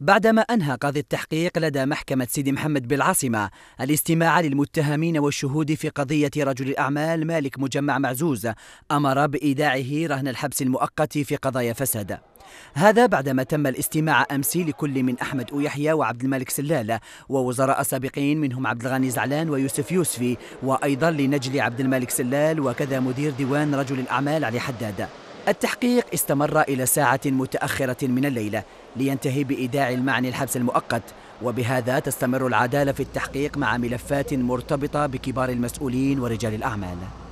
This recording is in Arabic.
بعدما أنهى قاضي التحقيق لدى محكمة سيدي محمد بالعاصمة الاستماع للمتهمين والشهود في قضية رجل الأعمال مالك مجمع معزوز أمر بإيداعه رهن الحبس المؤقت في قضايا فساد هذا بعدما تم الاستماع أمس لكل من أحمد أويحيا وعبد الملك سلال ووزراء سابقين منهم عبد الغني زعلان ويوسف يوسفي وأيضا لنجل عبد الملك سلال وكذا مدير ديوان رجل الأعمال علي حداد التحقيق استمر إلى ساعة متأخرة من الليلة لينتهي بإيداع المعني الحبس المؤقت وبهذا تستمر العدالة في التحقيق مع ملفات مرتبطة بكبار المسؤولين ورجال الأعمال